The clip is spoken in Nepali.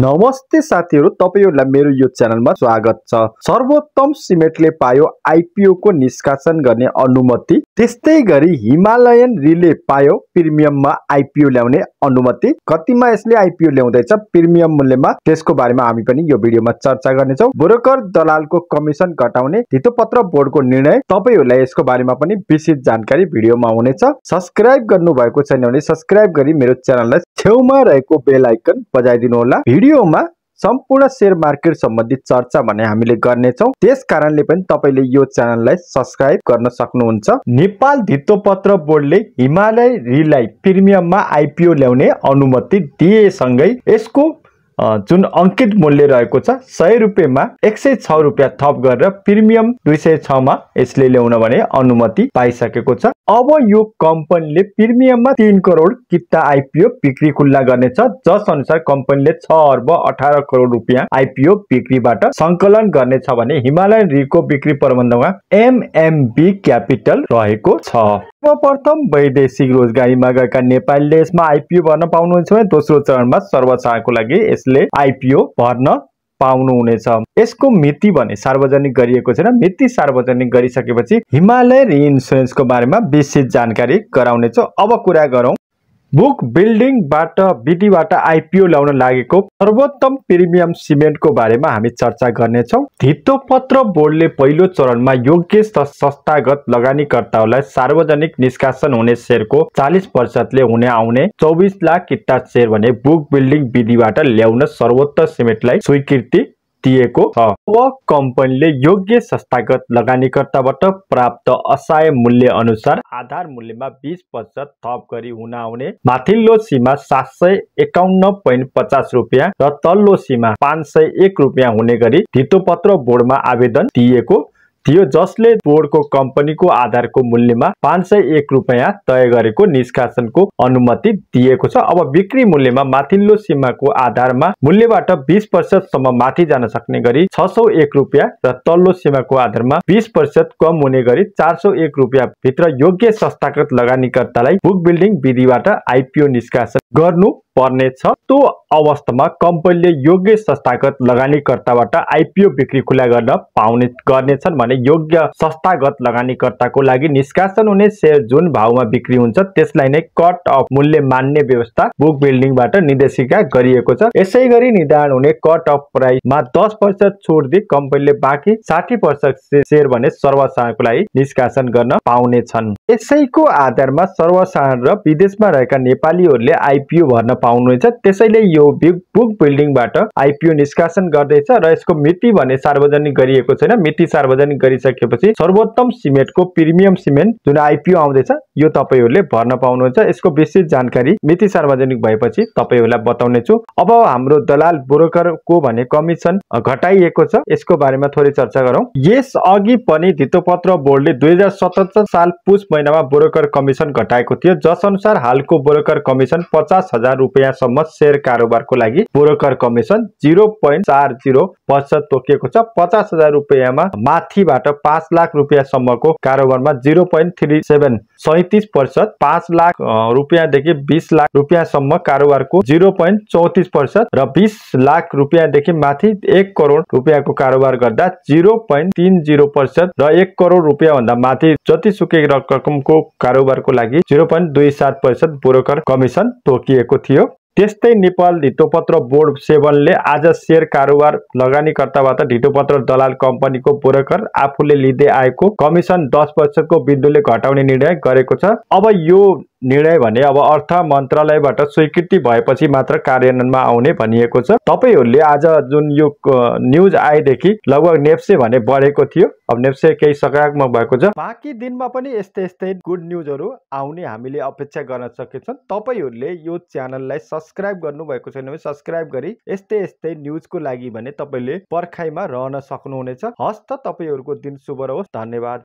नमस्ते साथीहरू तपाईँहरूलाई मेरो यो च्यानलमा स्वागत छ सर्वोत्तम सिमेन्टले पायो आइपिओ को निष्कासन गर्ने अनुमति त्यस्तै गरी हिमालयन रिले पायो प्रिमियममा आइपिओ ल्याउने अनुमति कतिमा यसले आइपिओ ल्याउँदैछ प्रिमियम मूल्यमा त्यसको बारेमा हामी पनि यो भिडियोमा चर्चा गर्नेछौँ ब्रोकर दलालको कमिसन घटाउने धितोपत्र बोर्डको निर्णय तपाईँहरूलाई यसको बारेमा पनि विशेष जानकारी भिडियोमा हुनेछ सब्सक्राइब गर्नु भएको छैन भने सब्सक्राइब गरी मेरो च्यानललाई छेउमा रहेको बेल आइकन होला भिडियोमा सम्पूर्ण सेयर मार्केट सम्बन्धी चर्चा भने हामीले गर्नेछौँ त्यस कारणले पनि तपाईँले यो च्यानललाई सब्सक्राइब गर्न सक्नुहुन्छ नेपाल धित्तोपत्र बोर्डले हिमालय रिलाई प्रिमियममा आइपिओ ल्याउने अनुमति दिएसँगै यसको जुन अङ्कित मूल्य रहेको छ सय रुपियाँमा एक सय छ रुपियाँ थप गरेर प्रिमियम दुई सय छमा यसले ल्याउन भने अनुमति पाइसकेको छ अब यो कम्पनीले प्रिमियममा तिन करोड किता आइपिओ बिक्री खुल्ला गर्नेछ जस अनुसार कम्पनीले छ अर्ब अठार करोड रुपियाँ आइपिओ बिक्रीबाट संकलन गर्नेछ भने हिमालयन रिको बिक्री प्रबन्धमा एमएमबी क्यापिटल रहेको छ सर्वप्रथम वैदेशिक रोजगारीमा गएका नेपालीले यसमा आइपिओ भर्न पाउनुहुन्छ भने दोस्रो चरणमा सर्वसाहको लागि यसले आइपिओ भर्न पाउनु हुनेछ यसको मिति भने सार्वजनिक गरिएको छैन मिति सार्वजनिक गरिसकेपछि हिमालयन रि इन्सुरेन्सको बारेमा विस्तृत जानकारी गराउनेछौँ अब कुरा गरौँ बुक बिल्डिङबाट विधिबाट आइपिओ ल्याउन लागेको सर्वोत्तम प्रिमियम सिमेन्टको बारेमा हामी चर्चा गर्नेछौँ पत्र बोर्डले पहिलो चरणमा योग्य संस्थागत लगानीकर्ताहरूलाई सार्वजनिक निष्कासन हुने सेयरको चालिस प्रतिशतले हुने आउने चौबिस लाख किट्टा सेयर भने बुक बिल्डिङ विधिबाट ल्याउन सर्वोत्तम सिमेन्टलाई स्वीकृति दिएको छ अब कम्पनीले योग्य संस्थागत लगानीकर्ताबाट प्राप्त असहाय मूल्य अनुसार आधार मूल्यमा बिस प्रतिशत थप गरी हुन आउने माथिल्लो सीमा सात सय एकाउन्न पोइन्ट पचास रुपियाँ र तल्लो सीमा पाँच सय एक रुपियाँ हुने गरी धितोपत्र बोर्डमा आवेदन दिएको थियो जसले बोर्डको कम्पनीको आधारको मूल्यमा पाँच सय एक रुपियाँ तय गरेको निष्कासनको अनुमति दिएको छ अब बिक्री मूल्यमा माथिल्लो सीमाको आधारमा मूल्यबाट बिस प्रतिशतसम्म माथि जान सक्ने गरी छ सौ एक रुपियाँ र तल्लो सीमाको आधारमा बिस प्रतिशत कम हुने गरी चार सौ एक रुपियाँ भित्र योग्य संस्थागत लगानीकर्तालाई बुक बिल्डिङ विधिबाट आइपिओ निष्कासन गर्नु पर्नेछ त्यो अवस्थामा कम्पनीले योग्य संस्थागत लगानीकर्ताबाट आइपिओ बिक्री खुला गर्न पाउने गर्नेछन् भने योग्य संस्थागत लगानीकर्ताको लागि निष्कासन हुने सेयर जुन भावमा बिक्री हुन्छ त्यसलाई नै कट अफ मूल्य मान्ने व्यवस्था बुक बिल्डिङबाट निर्देशिका गरिएको छ यसै गरी निर्धारण हुने कट अफ प्राइसमा दस प्रतिशत छुट दिई कम्पनीले बाँकी साठी प्रतिशत सेयर भने सर्वसाधारणको लागि निष्कासन गर्न पाउनेछन् यसैको आधारमा सर्वसाधारण र विदेशमा रहेका नेपालीहरूले आइपिओ भर्न पाउनुहुन्छ त्यसैले यो बुक बिल्डिङबाट आइपिओ निष्कासन गर्दैछ र यसको मिति भने सार्वजनिक गरिएको छैन मिति सार्वजनिक गरिसकेपछि सर्वोत्तम सिमेन्टको प्रिमियम सिमेन्ट जुन आइपिओ आउँदैछ यो तपाईँहरूले भर्न पाउनुहुन्छ यसको विस्तृत जानकारी मिति सार्वजनिक भएपछि तपाईँहरूलाई बताउनेछु अब हाम्रो दलाल ब्रोकरको भने कमिसन घटाइएको छ यसको बारेमा थोरै चर्चा गरौँ यस अघि पनि धितोपत्र बोर्डले दुई हजार सतहत्तर साल पुष महिनामा ब्रोकर कमिसन घटाएको थियो जस अनुसार हालको ब्रोकर कमिसन पचास हजार रुपियाँसम्म सेयर कारोबारको लागि ब्रोकर कमिसन जिरो पोइन्ट चार जिरो प्रतिशत तोकिएको छ पचास हजार रुपियाँमा माथिबाट पाँच लाख रुपियाँसम्मको कारोबारमा जिरो पोइन्ट थ्री सेभेन सैतिस प्रतिशत पाँच लाख रुपियाँदेखि बिस लाख रुपियाँसम्म कारोबारको जिरो पोइन्ट चौतिस प्रतिशत र बिस लाख रुपियाँदेखि माथि एक करोड रुपियाँको कारोबार गर्दा जिरो पोइन्ट तिन जिरो प्रतिशत र एक करोड रुपियाँ भन्दा माथि जतिसुकै रकमको कारोबारको लागि जिरो पोइन्ट दुई सात प्रतिशत ब्रोकर कमिसन तोकिएको थियो त्यस्तै नेपाल ढिटोपत्र बोर्ड ने आज सेयर कारोबार लगानीकर्ता धितोपत्र दलाल कंपनी को आफूले आपू आएको कमीशन दस प्रतिशत को बिंदु निर्णय घटाने निर्णय अब यह निर्णय भने अब अर्थ मन्त्रालयबाट स्वीकृति भएपछि मात्र कार्यान्वयनमा आउने भनिएको छ तपाईँहरूले आज जुन यो न्युज आएदेखि लगभग नेप्से भने बढेको थियो अब नेप्से केही सकारात्मक भएको छ बाँकी दिनमा पनि यस्तै यस्तै गुड न्युजहरू आउने हामीले अपेक्षा गर्न सकेछौँ तपाईँहरूले यो च्यानललाई सब्सक्राइब गर्नुभएको छैन भने सब्सक्राइब गरी यस्तै यस्तै न्युजको लागि भने तपाईँले पर्खाइमा रहन सक्नुहुनेछ हस् त तपाईँहरूको दिन शुभ रहोस् धन्यवाद